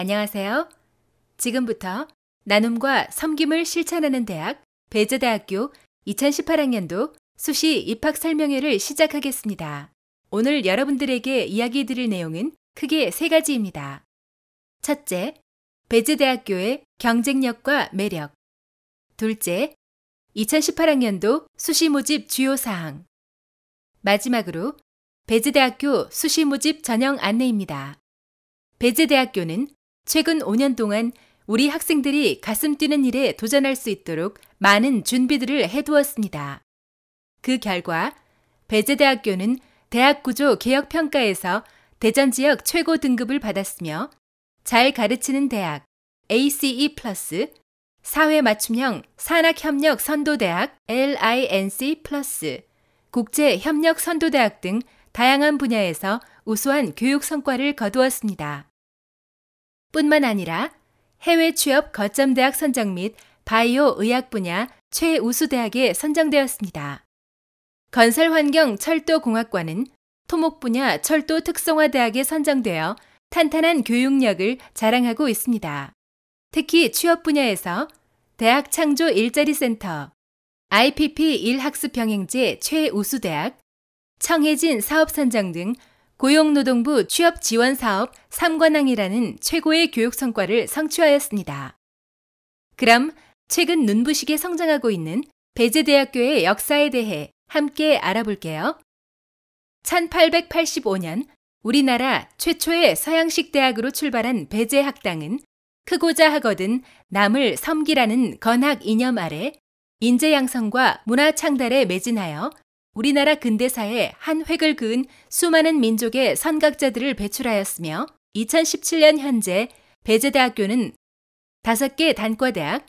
안녕하세요. 지금부터 나눔과 섬김을 실천하는 대학 배제대학교 2018학년도 수시 입학 설명회를 시작하겠습니다. 오늘 여러분들에게 이야기 드릴 내용은 크게 세 가지입니다. 첫째, 배제대학교의 경쟁력과 매력. 둘째, 2018학년도 수시 모집 주요 사항. 마지막으로 배제대학교 수시 모집 전형 안내입니다. 배제대학교는 최근 5년 동안 우리 학생들이 가슴 뛰는 일에 도전할 수 있도록 많은 준비들을 해두었습니다. 그 결과 배제대학교는 대학구조 개혁평가에서 대전 지역 최고 등급을 받았으며 잘 가르치는 대학 ACE 플러스, 사회 맞춤형 산학협력 선도대학 LINC 플러스, 국제 협력 선도대학 등 다양한 분야에서 우수한 교육 성과를 거두었습니다. 뿐만 아니라 해외 취업 거점 대학 선정 및 바이오 의학 분야 최우수 대학에 선정되었습니다. 건설환경철도공학과는 토목 분야 철도 특성화 대학에 선정되어 탄탄한 교육력을 자랑하고 있습니다. 특히 취업 분야에서 대학 창조 일자리 센터, IPP 1학습 병행제 최우수 대학, 청해진 사업 선정 등 고용노동부 취업지원사업 3관왕이라는 최고의 교육 성과를 성취하였습니다. 그럼 최근 눈부시게 성장하고 있는 배제대학교의 역사에 대해 함께 알아볼게요. 1885년 우리나라 최초의 서양식 대학으로 출발한 배제학당은 크고자 하거든 남을 섬기라는 건학 이념 아래 인재 양성과 문화 창달에 매진하여 우리나라 근대사에 한 획을 그은 수많은 민족의 선각자들을 배출하였으며 2017년 현재 배제대학교는 5개 단과대학,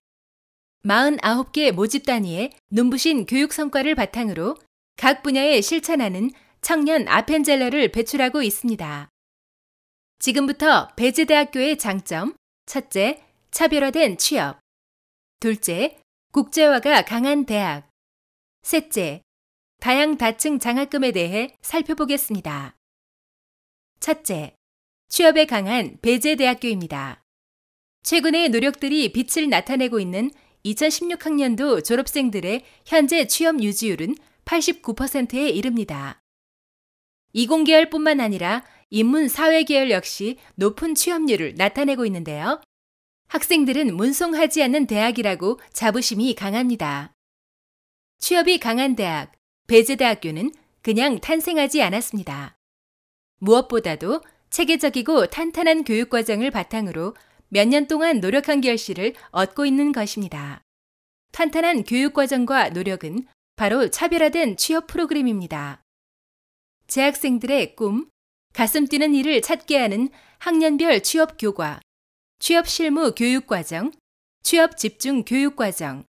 49개 모집 단위의 눈부신 교육 성과를 바탕으로 각 분야에 실천하는 청년 아펜젤러를 배출하고 있습니다. 지금부터 배제대학교의 장점, 첫째, 차별화된 취업, 둘째, 국제화가 강한 대학, 셋째, 다양 다층 장학금에 대해 살펴보겠습니다. 첫째, 취업에 강한 배제대학교입니다. 최근의 노력들이 빛을 나타내고 있는 2016학년도 졸업생들의 현재 취업 유지율은 89%에 이릅니다. 이공계열뿐만 아니라 인문사회계열 역시 높은 취업률을 나타내고 있는데요. 학생들은 문송하지 않는 대학이라고 자부심이 강합니다. 취업이 강한 대학, 배제대학교는 그냥 탄생하지 않았습니다. 무엇보다도 체계적이고 탄탄한 교육과정을 바탕으로 몇 년 동안 노력한 결실을 얻고 있는 것입니다. 탄탄한 교육과정과 노력은 바로 차별화된 취업 프로그램입니다. 재학생들의 꿈, 가슴 뛰는 일을 찾게 하는 학년별 취업 교과, 취업 실무 교육 과정, 취업 집중 교육 과정,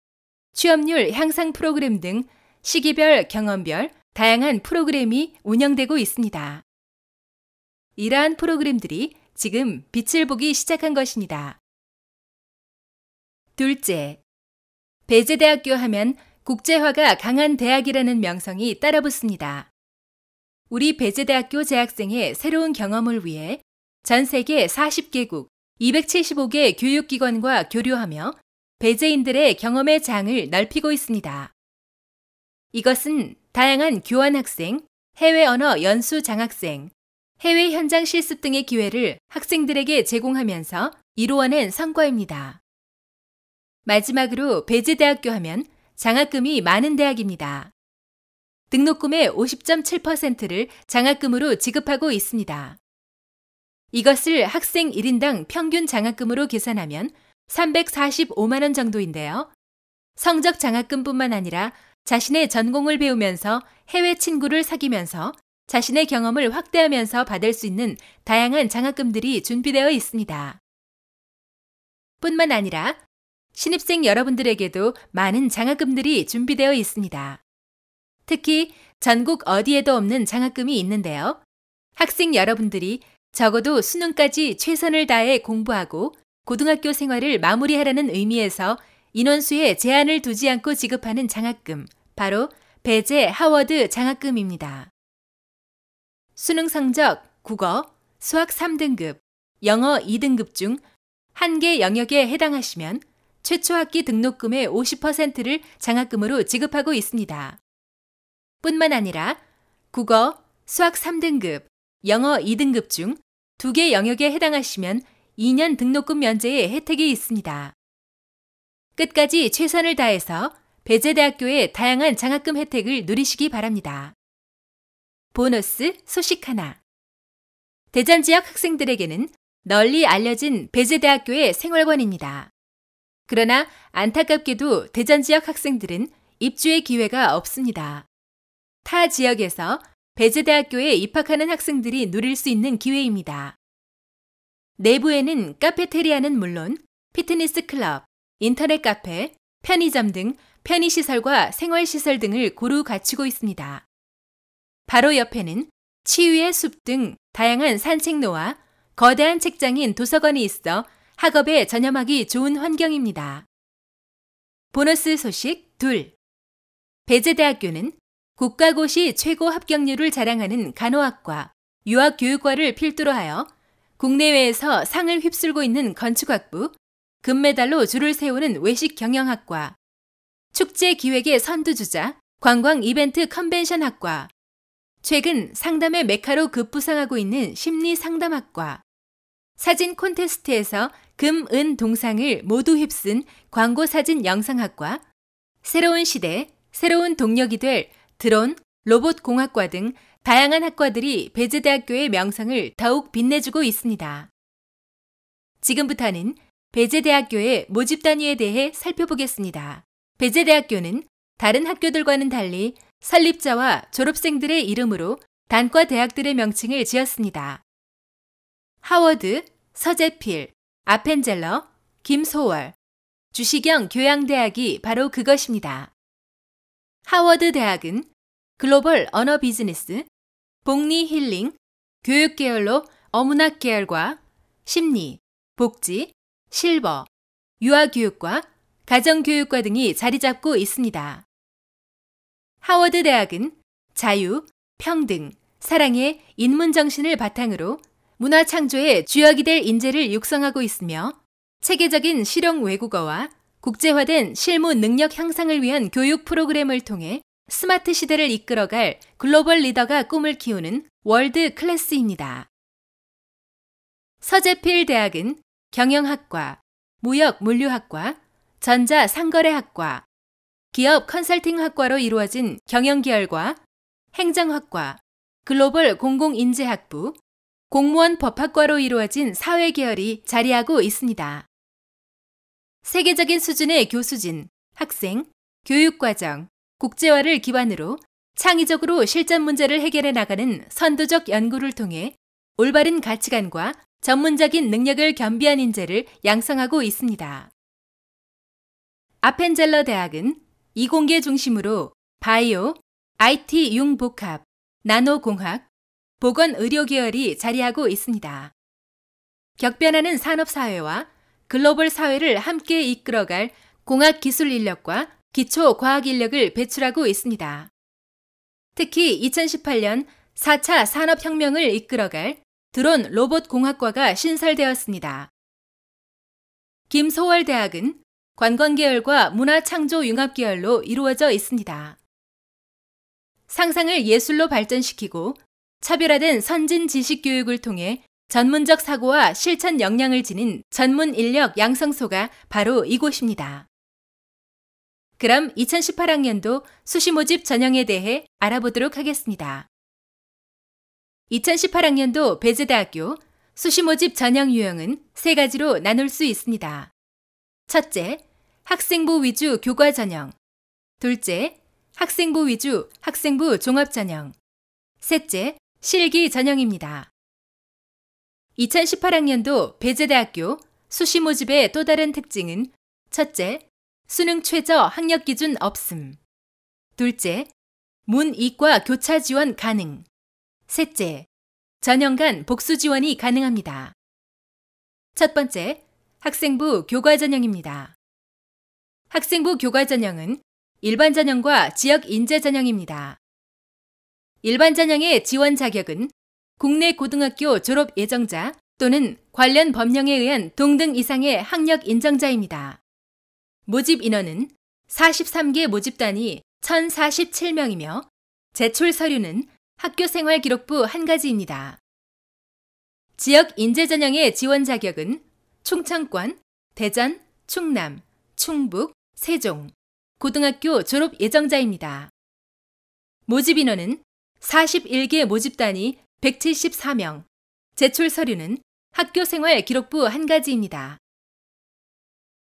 취업률 향상 프로그램 등 시기별, 경험별 다양한 프로그램이 운영되고 있습니다. 이러한 프로그램들이 지금 빛을 보기 시작한 것입니다. 둘째, 배제대학교 하면 국제화가 강한 대학이라는 명성이 따라붙습니다. 우리 배제대학교 재학생의 새로운 경험을 위해 전 세계 40개국 275개 교육기관과 교류하며 배제인들의 경험의 장을 넓히고 있습니다. 이것은 다양한 교환학생, 해외 언어 연수 장학생, 해외 현장 실습 등의 기회를 학생들에게 제공하면서 이루어낸 성과입니다. 마지막으로 배제대학교 하면 장학금이 많은 대학입니다. 등록금의 50.7%를 장학금으로 지급하고 있습니다. 이것을 학생 1인당 평균 장학금으로 계산하면 345만원 정도인데요. 성적 장학금뿐만 아니라 자신의 전공을 배우면서 해외 친구를 사귀면서 자신의 경험을 확대하면서 받을 수 있는 다양한 장학금들이 준비되어 있습니다. 뿐만 아니라 신입생 여러분들에게도 많은 장학금들이 준비되어 있습니다. 특히 전국 어디에도 없는 장학금이 있는데요. 학생 여러분들이 적어도 수능까지 최선을 다해 공부하고 고등학교 생활을 마무리하라는 의미에서 인원수에 제한을 두지 않고 지급하는 장학금, 바로 배제 하워드 장학금입니다. 수능 성적, 국어, 수학 3등급, 영어 2등급 중 한 개 영역에 해당하시면 최초 학기 등록금의 50%를 장학금으로 지급하고 있습니다. 뿐만 아니라 국어, 수학 3등급, 영어 2등급 중 두 개 영역에 해당하시면 2년 등록금 면제의 혜택이 있습니다. 끝까지 최선을 다해서 배재대학교의 다양한 장학금 혜택을 누리시기 바랍니다. 보너스 소식 하나. 대전 지역 학생들에게는 널리 알려진 배재대학교의 생활권입니다 그러나 안타깝게도 대전 지역 학생들은 입주의 기회가 없습니다. 타 지역에서 배재대학교에 입학하는 학생들이 누릴 수 있는 기회입니다. 내부에는 카페테리아는 물론 피트니스 클럽, 인터넷 카페, 편의점 등 편의시설과 생활시설 등을 고루 갖추고 있습니다. 바로 옆에는 치유의 숲 등 다양한 산책로와 거대한 책장인 도서관이 있어 학업에 전념하기 좋은 환경입니다. 보너스 소식 둘. 배제대학교는 국가고시 최고 합격률을 자랑하는 간호학과, 유학교육과를 필두로 하여 국내외에서 상을 휩쓸고 있는 건축학부, 금메달로 줄을 세우는 외식 경영학과, 축제 기획의 선두주자 관광 이벤트 컨벤션학과, 최근 상담의 메카로 급부상하고 있는 심리상담학과, 사진 콘테스트에서 금, 은, 동상을 모두 휩쓴 광고 사진 영상학과, 새로운 시대, 새로운 동력이 될 드론, 로봇공학과 등 다양한 학과들이 배제대학교의 명성을 더욱 빛내주고 있습니다. 지금부터는 배제대학교의 모집 단위에 대해 살펴보겠습니다. 배제대학교는 다른 학교들과는 달리 설립자와 졸업생들의 이름으로 단과 대학들의 명칭을 지었습니다. 하워드, 서재필, 아펜젤러, 김소월, 주시경 교양대학이 바로 그것입니다. 하워드 대학은 글로벌 언어 비즈니스, 복리 힐링, 교육 계열로 어문학 계열과 심리, 복지, 실버, 유아교육과, 가정교육과 등이 자리 잡고 있습니다. 하워드 대학은 자유, 평등, 사랑의 인문정신을 바탕으로 문화 창조의 주역이 될 인재를 육성하고 있으며 체계적인 실용 외국어와 국제화된 실무 능력 향상을 위한 교육 프로그램을 통해 스마트 시대를 이끌어갈 글로벌 리더가 꿈을 키우는 월드 클래스입니다. 서재필 대학은 경영학과, 무역 물류학과, 전자 상거래학과, 기업 컨설팅학과로 이루어진 경영계열과 행정학과, 글로벌 공공인재학부, 공무원 법학과로 이루어진 사회계열이 자리하고 있습니다. 세계적인 수준의 교수진, 학생, 교육과정, 국제화를 기반으로 창의적으로 실전 문제를 해결해 나가는 선도적 연구를 통해 올바른 가치관과 전문적인 능력을 겸비한 인재를 양성하고 있습니다. 아펜젤러 대학은 이공계 중심으로 바이오, IT 융복합, 나노공학, 보건의료 계열이 자리하고 있습니다. 격변하는 산업사회와 글로벌 사회를 함께 이끌어갈 공학 기술 인력과 기초 과학 인력을 배출하고 있습니다. 특히 2018년 4차 산업혁명을 이끌어갈 드론 로봇 공학과가 신설되었습니다. 김소월대학은 관광계열과 문화창조융합계열로 이루어져 있습니다. 상상을 예술로 발전시키고 차별화된 선진 지식 교육을 통해 전문적 사고와 실천 역량을 지닌 전문 인력 양성소가 바로 이곳입니다. 그럼 2018학년도 수시 모집 전형에 대해 알아보도록 하겠습니다. 2018학년도 베제대학교 수시모집 전형 유형은 세 가지로 나눌 수 있습니다. 첫째, 학생부 위주 교과 전형. 둘째, 학생부 위주 학생부 종합 전형. 셋째, 실기 전형입니다. 2018학년도 배제대학교 수시 모집의 또 다른 특징은 첫째, 수능 최저 학력 기준 없음. 둘째, 문이과 교차 지원 가능. 셋째, 전형간 복수 지원이 가능합니다. 첫 번째, 학생부 교과 전형입니다. 학생부 교과 전형은 일반 전형과 지역 인재 전형입니다. 일반 전형의 지원 자격은 국내 고등학교 졸업 예정자 또는 관련 법령에 의한 동등 이상의 학력 인정자입니다. 모집 인원은 43개 모집단이 1,047명이며 제출 서류는 학교생활기록부 한 가지입니다. 지역 인재전형의 지원 자격은 충청권, 대전, 충남, 충북, 세종, 고등학교 졸업 예정자입니다. 모집 인원은 41개 모집단이 174명, 제출 서류는 학교생활 기록부 한 가지입니다.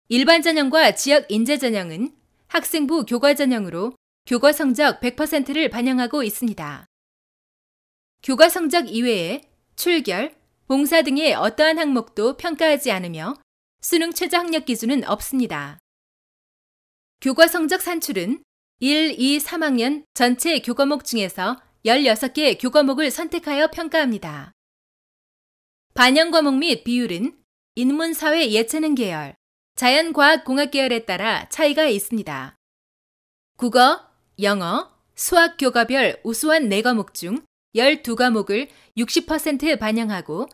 일반 전형과 지역 인재 전형은 학생부 교과 전형으로 교과 성적 100%를 반영하고 있습니다. 교과 성적 이외에 출결, 봉사 등의 어떠한 항목도 평가하지 않으며 수능 최저 학력 기준은 없습니다. 교과 성적 산출은 1, 2, 3학년 전체 교과목 중에서 16개 교과목을 선택하여 평가합니다. 반영 과목 및 비율은 인문사회 예체능 계열, 자연과학공학 계열에 따라 차이가 있습니다. 국어, 영어, 수학 교과별 우수한 4과목 중 12과목을 60%에 반영하고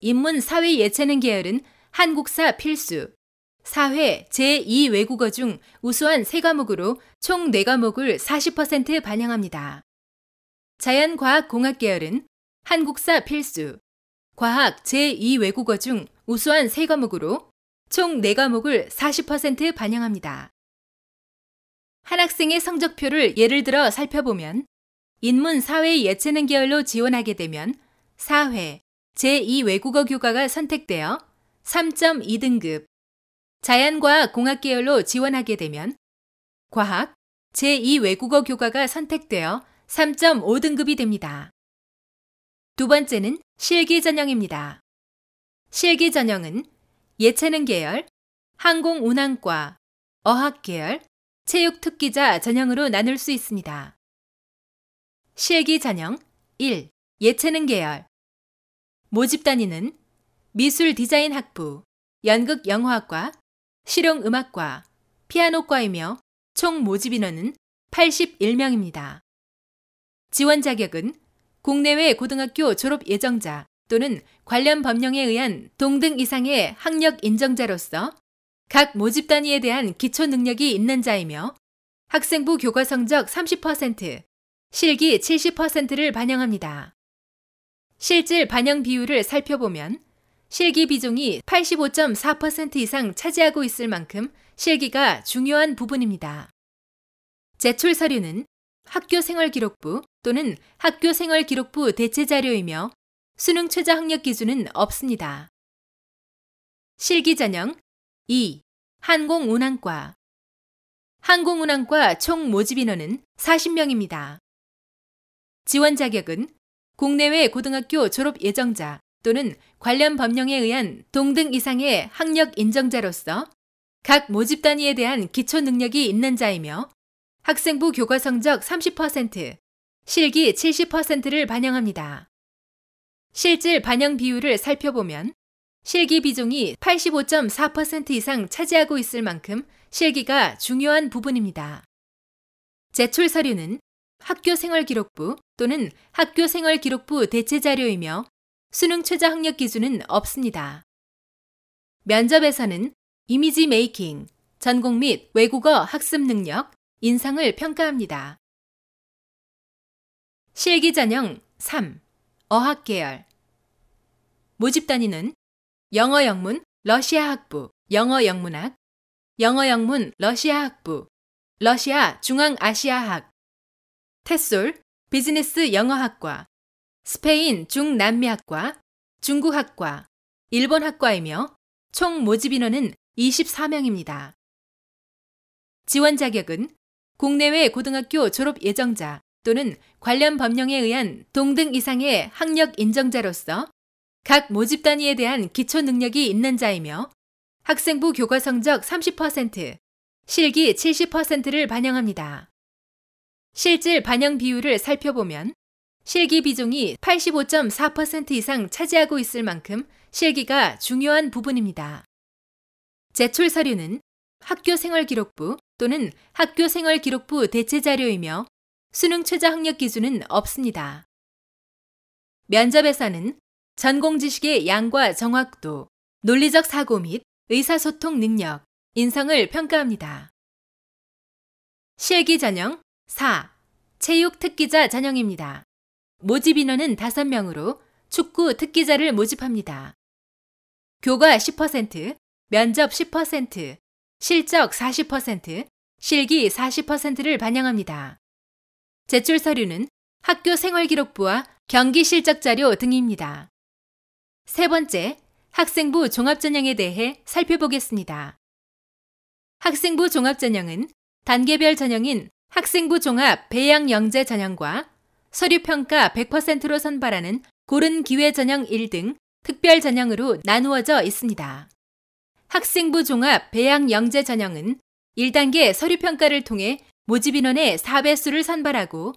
인문 사회 예체능 계열은 한국사 필수, 사회 제2외국어 중 우수한 3과목으로 총 4과목을 40%에 반영합니다. 자연과학공학 계열은 한국사 필수, 과학 제2외국어 중 우수한 3과목으로 총 4과목을 40% 반영합니다. 한 학생의 성적표를 예를 들어 살펴보면 인문 사회 예체능 계열로 지원하게 되면 사회, 제2외국어 교과가 선택되어 3.2등급, 자연과학 공학 계열로 지원하게 되면 과학, 제2외국어 교과가 선택되어 3.5등급이 됩니다. 두 번째는 실기 전형입니다. 실기 전형은 예체능 계열, 항공 운항과, 어학 계열, 체육 특기자 전형으로 나눌 수 있습니다. 실기 전형 1. 예체능 계열 모집 단위는 미술 디자인 학부, 연극 영화학과, 실용 음악과, 피아노과이며 총 모집 인원은 81명입니다. 지원 자격은 국내외 고등학교 졸업 예정자 또는 관련 법령에 의한 동등 이상의 학력 인정자로서 각 모집 단위에 대한 기초 능력이 있는 자이며 학생부 교과 성적 30%, 실기 70%를 반영합니다. 실질 반영 비율을 살펴보면 실기 비중이 85.4% 이상 차지하고 있을 만큼 실기가 중요한 부분입니다. 제출 서류는 학교생활기록부 또는 학교생활기록부 대체자료이며 수능 최저 학력 기준은 없습니다. 실기 전형 2. 항공운항과 항공운항과 총 모집 인원은 40명입니다. 지원 자격은 국내외 고등학교 졸업 예정자 또는 관련 법령에 의한 동등 이상의 학력 인정자로서 각 모집 단위에 대한 기초 능력이 있는 자이며 학생부 교과 성적 30%, 실기 70%를 반영합니다. 실질 반영 비율을 살펴보면 실기 비중이 85.4% 이상 차지하고 있을 만큼 실기가 중요한 부분입니다. 제출 서류는 학교생활기록부 또는 학교생활기록부 대체자료이며 수능 최저 학력 기준은 없습니다. 면접에서는 이미지 메이킹, 전공 및 외국어 학습 능력, 인상을 평가합니다. 실기 전형 3. 어학 계열 모집 단위는 영어 영문 러시아 학부, 영어 영문학, 영어 영문 러시아 학부, 러시아 중앙아시아학, 테솔 비즈니스 영어학과, 스페인 중남미학과, 중국학과, 일본학과이며 총 모집 인원은 24명입니다. 지원 자격은 국내외 고등학교 졸업 예정자 또는 관련 법령에 의한 동등 이상의 학력 인정자로서 각 모집 단위에 대한 기초 능력이 있는 자이며 학생부 교과 성적 30%, 실기 70%를 반영합니다. 실질 반영 비율을 살펴보면 실기 비중이 85.4% 이상 차지하고 있을 만큼 실기가 중요한 부분입니다. 제출 서류는 학교 생활 기록부 또는 학교 생활 기록부 대체 자료이며 수능 최저 학력 기준은 없습니다. 면접에서는 전공 지식의 양과 정확도, 논리적 사고 및 의사소통 능력, 인성을 평가합니다. 실기 전형 4. 체육 특기자 전형입니다. 모집 인원은 5명으로 축구 특기자를 모집합니다. 교과 10%, 면접 10%, 실적 40%, 실기 40%를 반영합니다. 제출 서류는 학교 생활기록부와 경기 실적 자료 등입니다. 세 번째, 학생부 종합전형에 대해 살펴보겠습니다. 학생부 종합전형은 단계별 전형인 학생부 종합 배양 영재 전형과 서류평가 100%로 선발하는 고른 기회 전형 1등 특별 전형으로 나누어져 있습니다. 학생부 종합 배양 영재 전형은 1단계 서류평가를 통해 모집인원의 4배수를 선발하고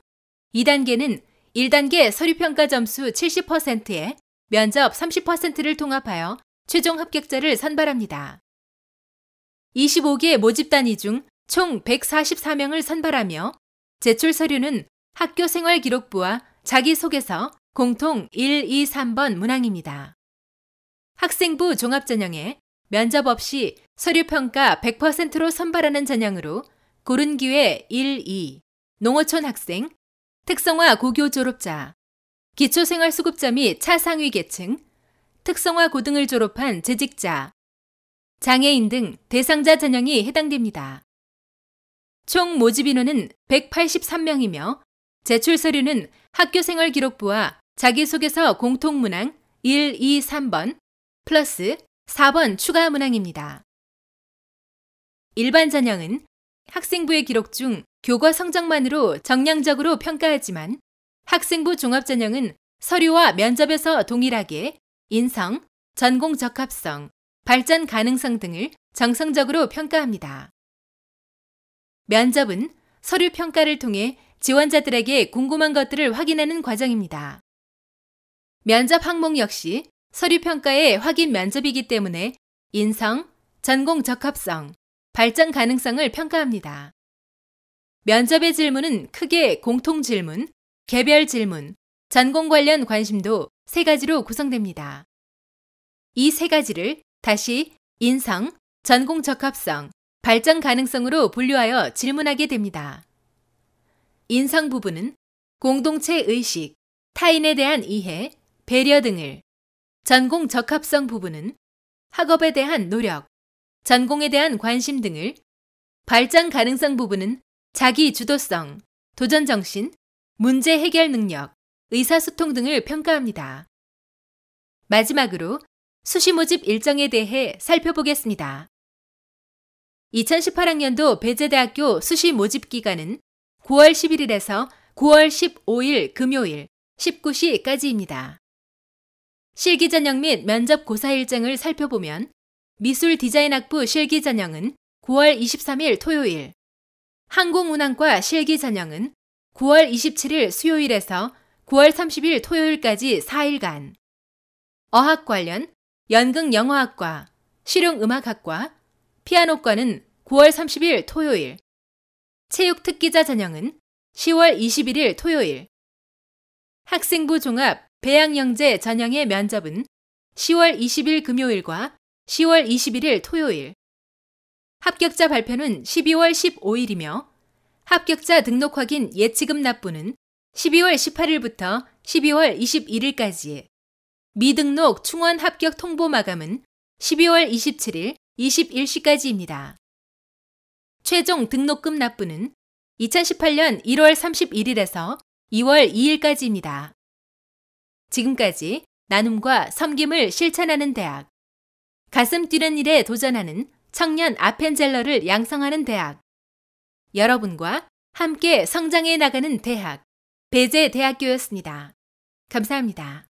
2단계는 1단계 서류평가 점수 70%에 면접 30%를 통합하여 최종 합격자를 선발합니다. 25개 모집 단위 중총 144명을 선발하며 제출 서류는 학교 생활 기록부와 자기소개서 공통 1, 2, 3번 문항입니다. 학생부 종합전형에 면접 없이 서류평가 100%로 선발하는 전형으로 고른 기회 1, 2, 농어촌 학생, 특성화 고교 졸업자, 기초생활수급자 및 차상위 계층, 특성화 고등을 졸업한 재직자, 장애인 등 대상자 전형이 해당됩니다. 총 모집 인원은 183명이며 제출 서류는 학교생활 기록부와 자기소개서 공통문항 1, 2, 3번 플러스 4번 추가 문항입니다. 일반 전형은 학생부의 기록 중 교과 성적만으로 정량적으로 평가하지만 학생부 종합전형은 서류와 면접에서 동일하게 인성, 전공 적합성, 발전 가능성 등을 정성적으로 평가합니다. 면접은 서류 평가를 통해 지원자들에게 궁금한 것들을 확인하는 과정입니다. 면접 항목 역시 서류 평가의 확인 면접이기 때문에 인성, 전공 적합성, 발전 가능성을 평가합니다. 면접의 질문은 크게 공통 질문, 개별 질문, 전공 관련 관심도 세 가지로 구성됩니다. 이 세 가지를 다시 인성, 전공 적합성, 발전 가능성으로 분류하여 질문하게 됩니다. 인성 부분은 공동체 의식, 타인에 대한 이해, 배려 등을, 전공 적합성 부분은 학업에 대한 노력, 전공에 대한 관심 등을, 발전 가능성 부분은 자기 주도성, 도전 정신, 문제 해결 능력, 의사소통 등을 평가합니다. 마지막으로 수시모집 일정에 대해 살펴보겠습니다. 2018학년도 배재대학교 수시 모집 기간은 9월 11일에서 9월 15일 금요일 19시까지입니다. 실기 전형 및 면접 고사 일정을 살펴보면 미술 디자인학부 실기 전형은 9월 23일 토요일, 항공운항과 실기 전형은 9월 27일 수요일에서 9월 30일 토요일까지 4일간, 어학 관련 연극영화학과, 실용음악학과, 피아노과는 9월 30일 토요일, 체육특기자 전형은 10월 21일 토요일, 학생부 종합 배양영재 전형의 면접은 10월 20일 금요일과 10월 21일 토요일, 합격자 발표는 12월 15일이며 합격자 등록 확인 예치금 납부는 12월 18일부터 12월 21일까지, 미등록 충원 합격 통보 마감은 12월 27일 21시까지입니다. 최종 등록금 납부는 2018년 1월 31일에서 2월 2일까지입니다. 지금까지 나눔과 섬김을 실천하는 대학, 가슴 뛰는 일에 도전하는 청년 아펜젤러를 양성하는 대학, 여러분과 함께 성장해 나가는 대학, 배제대학교였습니다. 감사합니다.